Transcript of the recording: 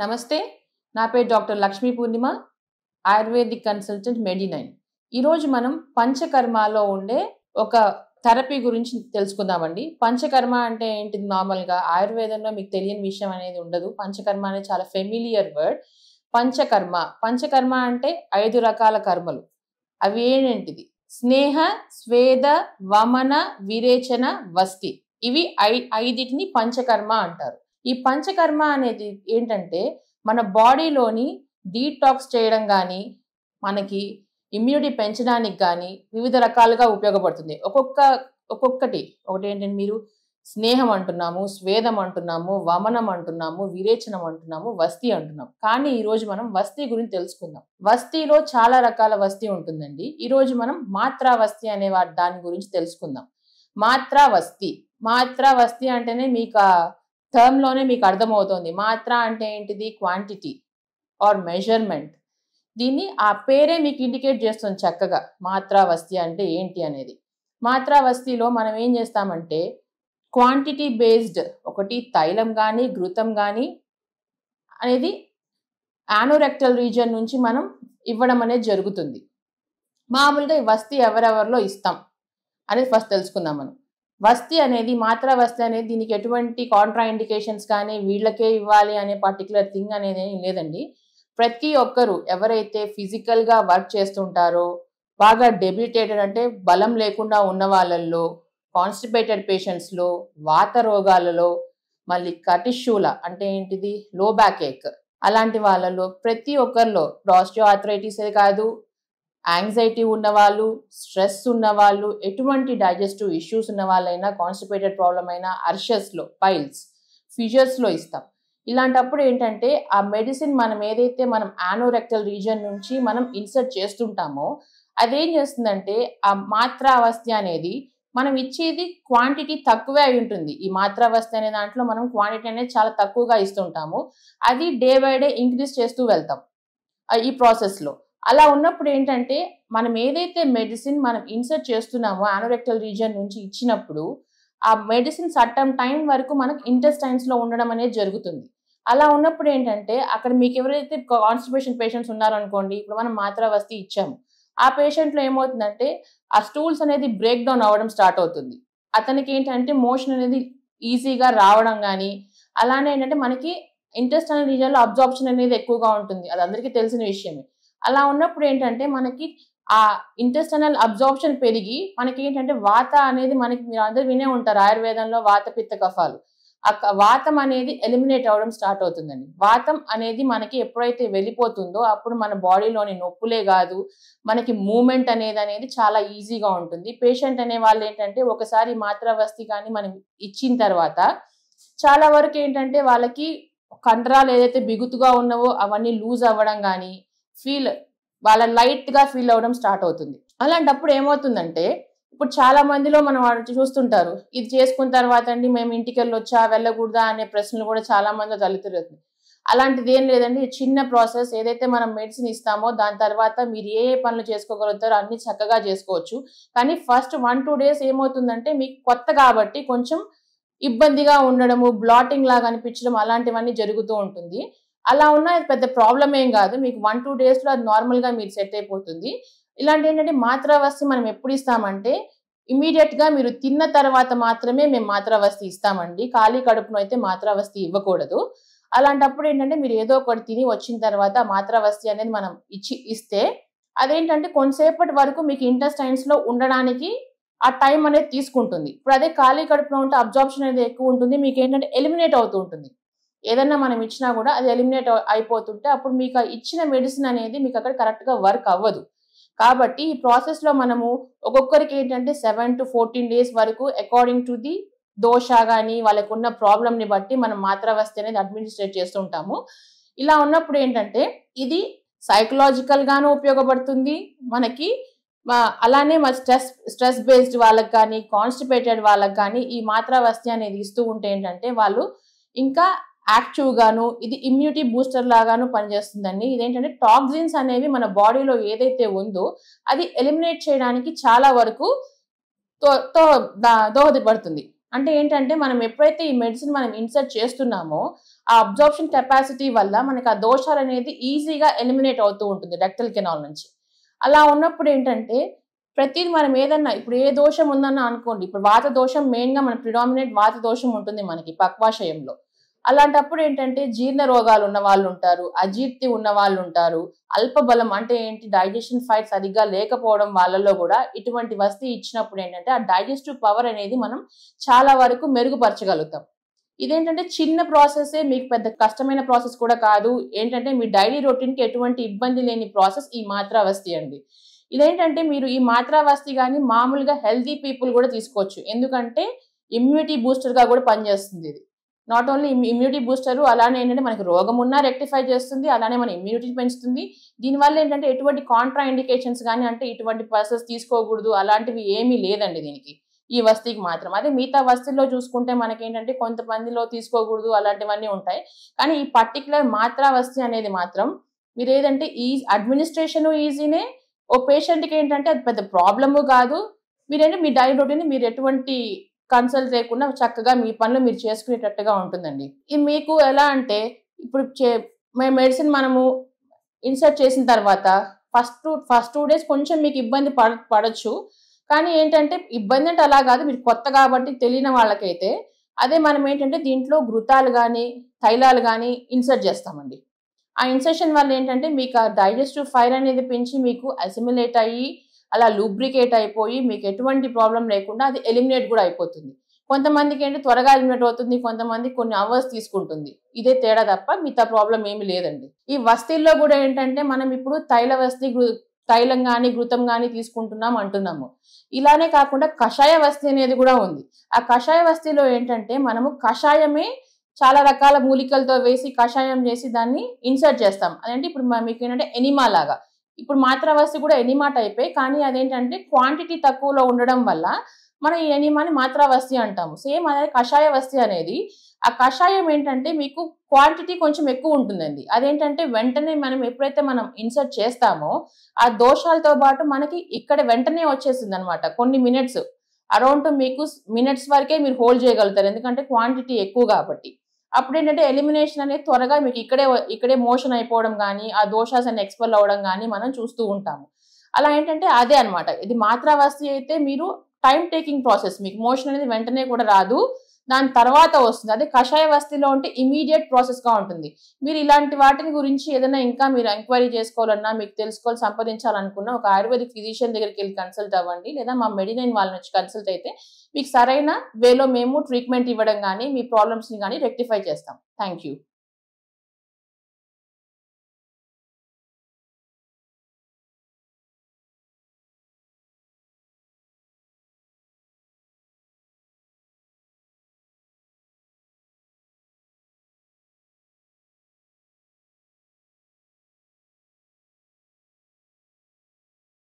నమస్తే నా పేరు డాక్టర్ లక్ష్మీ పూర్ణిమ ఆయుర్వేదిక్ కన్సల్టెంట్ మెడినైన్ ఈరోజు మనం పంచకర్మలో ఉండే ఒక థెరపీ గురించి తెలుసుకుందామండి పంచకర్మ అంటే ఏంటిది నార్మల్గా ఆయుర్వేదంలో మీకు తెలియని విషయం అనేది ఉండదు పంచకర్మ అనేది చాలా ఫెమిలియర్ వర్డ్ పంచకర్మ పంచకర్మ అంటే ఐదు రకాల కర్మలు అవి ఏంటిది స్నేహ స్వేద వమన విరేచన వస్తి ఇవి ఐ ఐదిటిని పంచకర్మ అంటారు ఈ పంచకర్మ అనేది ఏంటంటే మన బాడీలోని డీటాక్స్ చేయడం కానీ మనకి ఇమ్యూనిటీ పెంచడానికి కానీ వివిధ రకాలుగా ఉపయోగపడుతుంది ఒక్కొక్క ఒక్కొక్కటి ఒకటి ఏంటంటే మీరు స్నేహం అంటున్నాము స్వేదం అంటున్నాము వమనం అంటున్నాము విరేచనం అంటున్నాము వస్తి అంటున్నాం కానీ ఈరోజు మనం వస్తి గురించి తెలుసుకుందాం వస్తీలో చాలా రకాల వస్తి ఉంటుందండి ఈరోజు మనం మాత్రా వస్తి అనే దాని గురించి తెలుసుకుందాం మాత్రా వస్తి మాత్రా వస్తి అంటేనే మీకు టర్మ్లోనే మీకు అర్థమవుతుంది మాత్ర అంటే ఏంటిది క్వాంటిటీ ఆర్ మెజర్మెంట్ దీన్ని ఆ పేరే మీకు ఇండికేట్ చేస్తుంది చక్కగా మాత్రావస్తి అంటే ఏంటి అనేది మాత్రావస్తిలో మనం ఏం చేస్తామంటే క్వాంటిటీ బేస్డ్ ఒకటి తైలం కానీ ఘృతం కానీ అనేది యానోరెక్టల్ రీజన్ నుంచి మనం ఇవ్వడం అనేది జరుగుతుంది మామూలుగా ఈ వస్తీ ఎవరెవరిలో ఇస్తాం అనేది ఫస్ట్ తెలుసుకుందాం మనం వస్తి అనేది మాత్ర వస్తి అనేది దీనికి ఎటువంటి కాంట్రా ఇండికేషన్స్ కానీ వీళ్ళకే ఇవ్వాలి అనే పర్టికులర్ థింగ్ అనేది లేదండి ప్రతి ఒక్కరు ఎవరైతే ఫిజికల్గా వర్క్ చేస్తుంటారో బాగా డెబిలిటేటెడ్ అంటే బలం లేకుండా ఉన్న వాళ్ళల్లో కాన్స్టిపేటెడ్ పేషెంట్స్లో వాత రోగాలలో మళ్ళీ కటిష్యూల అంటే ఏంటిది లో బ్యాక్ ఏక్ అలాంటి వాళ్ళలో ప్రతి ఒక్కరిలో ఆర్థరైటిస్ కాదు యాంగ్జైటీ ఉన్నవాళ్ళు స్ట్రెస్ ఉన్నవాళ్ళు ఎటువంటి డైజెస్టివ్ ఇష్యూస్ ఉన్న వాళ్ళైనా కాన్స్టిపేటెడ్ ప్రాబ్లం అయినా అర్షస్లో పైల్స్ ఫిజర్స్లో ఇస్తాం ఇలాంటప్పుడు ఏంటంటే ఆ మెడిసిన్ మనం ఏదైతే మనం యానోరెక్టల్ రీజన్ నుంచి మనం ఇన్సర్ట్ చేస్తుంటామో అదేం చేస్తుందంటే ఆ మాత్రావస్థ అనేది మనం ఇచ్చేది క్వాంటిటీ తక్కువే అయి ఉంటుంది ఈ మాత్రావస్థ అనే దాంట్లో మనం క్వాంటిటీ అనేది చాలా తక్కువగా ఇస్తుంటాము అది డే బై డే ఇంక్రీజ్ చేస్తూ వెళ్తాం ఈ ప్రాసెస్లో అలా ఉన్నప్పుడు ఏంటంటే మనం ఏదైతే మెడిసిన్ మనం ఇన్సర్ట్ చేస్తున్నామో ఆనోరెక్టల్ రీజియన్ నుంచి ఇచ్చినప్పుడు ఆ మెడిసిన్ సట్టం టైం వరకు మనకు ఇంటెస్టైన్స్లో ఉండడం అనేది జరుగుతుంది అలా ఉన్నప్పుడు ఏంటంటే అక్కడ మీకు ఎవరైతే కాన్స్టిపేషన్ పేషెంట్స్ ఉన్నారనుకోండి ఇప్పుడు మనం వస్తే ఇచ్చాము ఆ పేషెంట్లో ఏమవుతుందంటే ఆ స్టూల్స్ అనేది బ్రేక్ డౌన్ అవ్వడం స్టార్ట్ అవుతుంది అతనికి ఏంటంటే మోషన్ అనేది ఈజీగా రావడం కానీ అలానే ఏంటంటే మనకి ఇంటెస్టైనల్ రీజన్లో అబ్జార్ప్షన్ అనేది ఎక్కువగా ఉంటుంది అది అందరికీ తెలిసిన విషయమే అలా ఉన్నప్పుడు ఏంటంటే మనకి ఆ ఇంటెస్టనల్ అబ్జార్ప్షన్ పెరిగి మనకి ఏంటంటే వాత అనేది మనకి మీరు అందరూ వినే ఉంటారు ఆయుర్వేదంలో వాత పిత్త కఫాలు వాతం అనేది ఎలిమినేట్ అవడం స్టార్ట్ అవుతుందండి వాతం అనేది మనకి ఎప్పుడైతే వెళ్ళిపోతుందో అప్పుడు మన బాడీలోని నొప్పులే కాదు మనకి మూమెంట్ అనేది అనేది చాలా ఈజీగా ఉంటుంది పేషెంట్ అనే వాళ్ళు ఏంటంటే ఒకసారి వస్తి కానీ మనం ఇచ్చిన తర్వాత చాలా వరకు ఏంటంటే వాళ్ళకి కండరాలు ఏదైతే బిగుతుగా ఉన్నావో అవన్నీ లూజ్ అవ్వడం కానీ ఫీల్ వాళ్ళ లైట్గా ఫీల్ అవ్వడం స్టార్ట్ అవుతుంది అలాంటప్పుడు ఏమవుతుందంటే ఇప్పుడు చాలా మందిలో మనం చూస్తుంటారు ఇది చేసుకున్న తర్వాత అండి మేము ఇంటికి వచ్చా వెళ్ళకూడదా అనే ప్రశ్నలు కూడా చాలా మంది తలెత్తుతుంది అలాంటిది ఏం లేదండి చిన్న ప్రాసెస్ ఏదైతే మనం మెడిసిన్ ఇస్తామో దాని తర్వాత మీరు ఏ ఏ పనులు చేసుకోగలుగుతారో అన్ని చక్కగా చేసుకోవచ్చు కానీ ఫస్ట్ వన్ టూ డేస్ ఏమవుతుందంటే మీకు కొత్త కాబట్టి కొంచెం ఇబ్బందిగా ఉండడము బ్లాటింగ్ లాగా అనిపించడం అలాంటివన్నీ జరుగుతూ ఉంటుంది అలా ఉన్నా పెద్ద ప్రాబ్లం ఏం కాదు మీకు వన్ టూ డేస్లో అది నార్మల్గా మీరు సెట్ అయిపోతుంది ఇలాంటి ఏంటంటే మాత్రావస్తి మనం ఎప్పుడు ఇస్తామంటే గా మీరు తిన్న తర్వాత మాత్రమే మేము మాత్రావస్తి ఇస్తామండి ఖాళీ కడుపును అయితే మాత్రావస్తి ఇవ్వకూడదు అలాంటప్పుడు ఏంటంటే మీరు ఏదో ఒకటి తిని వచ్చిన తర్వాత మాత్రావస్తి అనేది మనం ఇచ్చి ఇస్తే అదేంటంటే కొంతసేపటి వరకు మీకు లో ఉండడానికి ఆ టైం అనేది తీసుకుంటుంది ఇప్పుడు అదే ఖాళీ కడుపులో ఉంటే అబ్జార్ప్షన్ అనేది ఎక్కువ ఉంటుంది మీకు ఏంటంటే ఎలిమినేట్ అవుతూ ఉంటుంది ఏదన్నా మనం ఇచ్చినా కూడా అది ఎలిమినేట్ అయిపోతుంటే అప్పుడు మీకు ఇచ్చిన మెడిసిన్ అనేది మీకు అక్కడ కరెక్ట్గా వర్క్ అవ్వదు కాబట్టి ఈ ప్రాసెస్లో మనము ఒక్కొక్కరికి ఏంటంటే సెవెన్ టు ఫోర్టీన్ డేస్ వరకు అకార్డింగ్ టు ది దోష కానీ వాళ్ళకు ఉన్న ప్రాబ్లమ్ని బట్టి మనం మాత్రావస్థ అనేది అడ్మినిస్ట్రేట్ చేస్తుంటాము ఇలా ఉన్నప్పుడు ఏంటంటే ఇది సైకలాజికల్ గాను ఉపయోగపడుతుంది మనకి అలానే మా స్ట్రెస్ స్ట్రెస్ బేస్డ్ వాళ్ళకి కానీ కాన్స్టిపేటెడ్ వాళ్ళకి కానీ ఈ వస్తే అనేది ఇస్తూ ఉంటే ఏంటంటే వాళ్ళు ఇంకా యాక్టివ్ గాను ఇది ఇమ్యూనిటీ బూస్టర్ లాగాను పనిచేస్తుందండి ఇదేంటంటే టాక్సిన్స్ అనేవి మన బాడీలో ఏదైతే ఉందో అది ఎలిమినేట్ చేయడానికి చాలా వరకు తో దోహదపడుతుంది అంటే ఏంటంటే మనం ఎప్పుడైతే ఈ మెడిసిన్ మనం ఇన్సర్ట్ చేస్తున్నామో ఆ అబ్జార్ప్షన్ కెపాసిటీ వల్ల మనకి ఆ దోషాలు అనేది ఈజీగా ఎలిమినేట్ అవుతూ ఉంటుంది డెక్టల్ కెనాల్ నుంచి అలా ఉన్నప్పుడు ఏంటంటే ప్రతిది మనం ఏదన్నా ఇప్పుడు ఏ దోషం ఉందన్నా అనుకోండి ఇప్పుడు వాత దోషం మెయిన్గా మన ప్రిడామినేట్ వాత దోషం ఉంటుంది మనకి పక్వాశయంలో అలాంటప్పుడు ఏంటంటే జీర్ణ రోగాలు ఉన్న వాళ్ళు ఉంటారు అజీర్తి ఉన్న వాళ్ళు ఉంటారు అల్పబలం అంటే ఏంటి డైజెషన్ ఫైట్ సరిగ్గా లేకపోవడం వాళ్ళలో కూడా ఇటువంటి వస్తు ఇచ్చినప్పుడు ఏంటంటే ఆ డైజెస్టివ్ పవర్ అనేది మనం చాలా వరకు మెరుగుపరచగలుగుతాం ఇదేంటంటే చిన్న ప్రాసెసే మీకు పెద్ద కష్టమైన ప్రాసెస్ కూడా కాదు ఏంటంటే మీ డైలీ రొటీన్కి ఎటువంటి ఇబ్బంది లేని ప్రాసెస్ ఈ మాత్రావస్తి అండి ఇదేంటంటే మీరు ఈ మాత్రావస్తి కానీ మామూలుగా హెల్తీ పీపుల్ కూడా తీసుకోవచ్చు ఎందుకంటే ఇమ్యూనిటీ బూస్టర్గా కూడా పనిచేస్తుంది ఇది నాట్ ఓన్లీ ఇమ్యూనిటీ బూస్టర్ అలానే ఏంటంటే మనకి రోగం ఉన్నా రెక్టిఫై చేస్తుంది అలానే మన ఇమ్యూనిటీ పెంచుతుంది దీనివల్ల ఏంటంటే ఎటువంటి కాంట్రా ఇండికేషన్స్ కానీ అంటే ఇటువంటి పర్సన్స్ తీసుకోకూడదు అలాంటివి ఏమీ లేదండి దీనికి ఈ వస్తీకి మాత్రం అదే మిగతా వస్తీల్లో చూసుకుంటే మనకి ఏంటంటే కొంతమందిలో తీసుకోకూడదు అలాంటివన్నీ ఉంటాయి కానీ ఈ పర్టికులర్ మాత్రా వస్తీ అనేది మాత్రం మీరు ఏదంటే ఈ అడ్మినిస్ట్రేషన్ ఈజీనే ఓ పేషెంట్కి ఏంటంటే అది పెద్ద ప్రాబ్లము కాదు మీరేంటే మీ డైట్ రొటీన్ మీరు ఎటువంటి కన్సల్ట్ లేకుండా చక్కగా మీ పనులు మీరు చేసుకునేటట్టుగా ఉంటుందండి ఇది మీకు ఎలా అంటే ఇప్పుడు చే మేము మెడిసిన్ మనము ఇన్సర్ట్ చేసిన తర్వాత first two first two days కొంచెం మీకు ఇబ్బంది పడ పడచ్చు కానీ ఏంటంటే ఇబ్బంది అంటే అలా కాదు మీరు కొత్త కాబట్టి తెలియని వాళ్ళకైతే అదే మనం ఏంటంటే దీంట్లో ఘృతాలు కానీ తైలాలు కానీ ఇన్సర్ట్ చేస్తామండి ఆ ఇన్సర్షన్ వల్ల ఏంటంటే మీకు ఆ డైజెస్టివ్ ఫైర్ అనేది పెంచి మీకు అసిమిలేట్ అయ్యి అలా లూబ్రికేట్ అయిపోయి మీకు ఎటువంటి ప్రాబ్లం లేకుండా అది ఎలిమినేట్ కూడా అయిపోతుంది కొంతమందికి ఏంటి త్వరగా ఎలిమినేట్ అవుతుంది కొంతమంది కొన్ని అవర్స్ తీసుకుంటుంది ఇదే తేడా తప్ప మిగతా ప్రాబ్లం ఏమి లేదండి ఈ వస్తీల్లో కూడా ఏంటంటే మనం ఇప్పుడు తైల వస్తీ తైలం కానీ ఘృతం కానీ తీసుకుంటున్నాం అంటున్నాము ఇలానే కాకుండా కషాయ వస్తి అనేది కూడా ఉంది ఆ కషాయ వస్తీలో ఏంటంటే మనము కషాయమే చాలా రకాల మూలికలతో వేసి కషాయం చేసి దాన్ని ఇన్సర్ట్ చేస్తాం అదంటే ఇప్పుడు మీకు ఏంటంటే ఎనిమా లాగా ఇప్పుడు మాత్రావస్థ కూడా ఎనిమాట అయిపోయి కానీ అదేంటంటే క్వాంటిటీ తక్కువలో ఉండడం వల్ల మనం ఈ ఎనిమాని మాత్రావస్థి అంటాము సేమ్ అనేది కషాయ వస్తి అనేది ఆ కషాయం ఏంటంటే మీకు క్వాంటిటీ కొంచెం ఎక్కువ ఉంటుందండి అదేంటంటే వెంటనే మనం ఎప్పుడైతే మనం ఇన్సర్ట్ చేస్తామో ఆ దోషాలతో పాటు మనకి ఇక్కడ వెంటనే వచ్చేసింది అనమాట కొన్ని మినిట్స్ అరౌండ్ మీకు మినిట్స్ వరకే మీరు హోల్డ్ చేయగలుగుతారు ఎందుకంటే క్వాంటిటీ ఎక్కువ కాబట్టి అప్పుడు ఏంటంటే ఎలిమినేషన్ అనేది త్వరగా మీకు ఇక్కడే ఇక్కడే మోషన్ అయిపోవడం కానీ ఆ దోషాస్ అని ఎక్స్పెల్ అవ్వడం కానీ మనం చూస్తూ ఉంటాము అలా ఏంటంటే అదే అనమాట ఇది మాత్రావస్తి అయితే మీరు టైం టేకింగ్ ప్రాసెస్ మీకు మోషన్ అనేది వెంటనే కూడా రాదు దాని తర్వాత వస్తుంది అదే కషాయ వస్తీలో ఉంటే ఇమీడియట్ ప్రాసెస్గా ఉంటుంది మీరు ఇలాంటి వాటిని గురించి ఏదైనా ఇంకా మీరు ఎంక్వైరీ చేసుకోవాలన్నా మీకు తెలుసుకోవాలి సంపాదించాలనుకున్నా ఒక ఆయుర్వేదిక్ ఫిజిషియన్ దగ్గరికి వెళ్ళి కన్సల్ట్ అవ్వండి లేదా మా మెడినైన్ వాళ్ళని వచ్చి కన్సల్ట్ అయితే మీకు సరైన వేలో మేము ట్రీట్మెంట్ ఇవ్వడం కానీ మీ ప్రాబ్లమ్స్ని కానీ రెక్టిఫై చేస్తాం థ్యాంక్ యూ